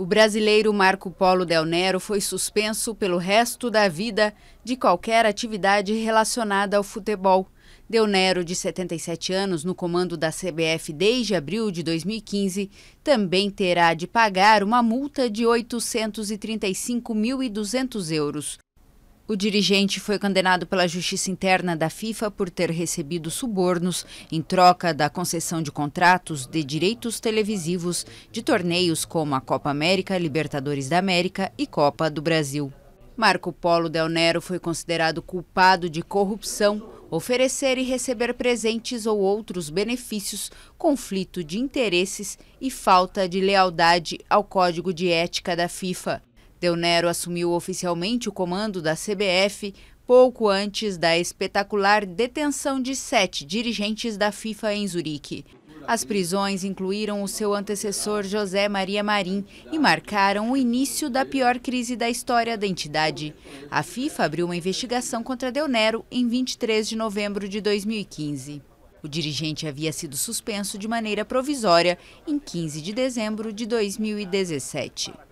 O brasileiro Marco Polo Del Nero foi suspenso pelo resto da vida de qualquer atividade relacionada ao futebol. Del Nero, de 77 anos, no comando da CBF desde abril de 2015, também terá de pagar uma multa de 835.200 euros. O dirigente foi condenado pela Justiça Interna da FIFA por ter recebido subornos em troca da concessão de contratos de direitos televisivos de torneios como a Copa América, Libertadores da América e Copa do Brasil. Marco Polo Del Nero foi considerado culpado de corrupção, oferecer e receber presentes ou outros benefícios, conflito de interesses e falta de lealdade ao código de ética da FIFA. Del Nero assumiu oficialmente o comando da CBF pouco antes da espetacular detenção de sete dirigentes da FIFA em Zurique. As prisões incluíram o seu antecessor José Maria Marim e marcaram o início da pior crise da história da entidade. A FIFA abriu uma investigação contra Del Nero em 23 de novembro de 2015. O dirigente havia sido suspenso de maneira provisória em 15 de dezembro de 2017.